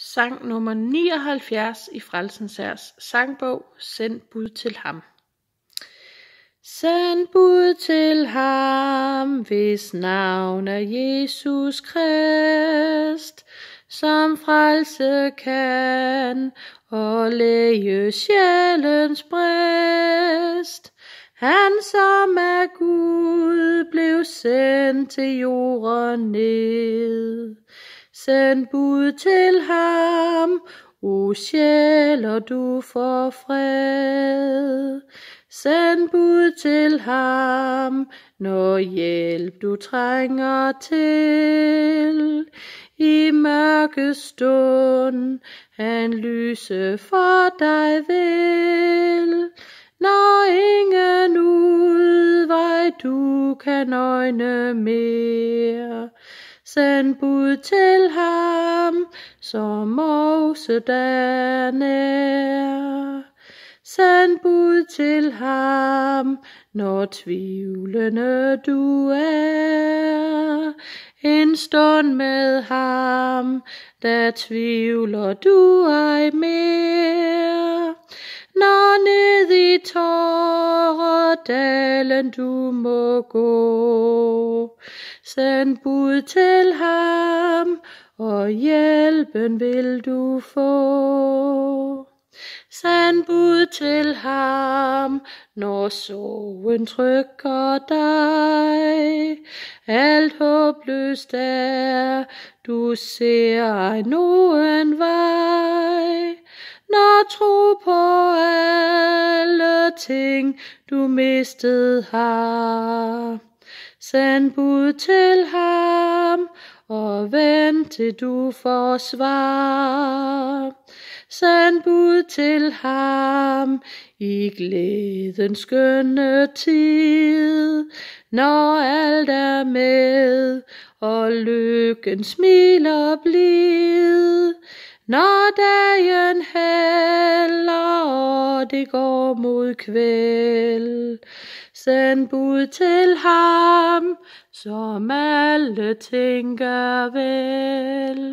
sang nummer 79 i Frelsens Hærs sangbog, Send bud til ham. Send bud til ham, hvis navn er Jesus Krist, som frelse kan og læge sjælens brist. Han som er Gud blev sendt til jorden ned Send bud til ham, o sjæl, og du får fred. Send bud til ham, når hjælp du trænger til. I mørke stund, han lyse for dig vil. Når ingen udvej du kan øjne mere. Send bud til ham, som Mose den Send bud til ham, når tvivlende du er. En stund med ham, der tvivler du ej mere. Når ned i tårer, dalen du må gå. Send bud til ham, og hjælpen vil du få. Send bud til ham, når solen trykker dig. Alt håbløst er, du ser ej nogen vej når tro på alle ting, du mistet har. Send bud til ham, og vent til du får svar. Send bud til ham i glædens skønne tid, når alt er med, og lykken smiler blid. Når dagen hælder, og det går mod kvæl, send bud til ham, som alle tænker vel.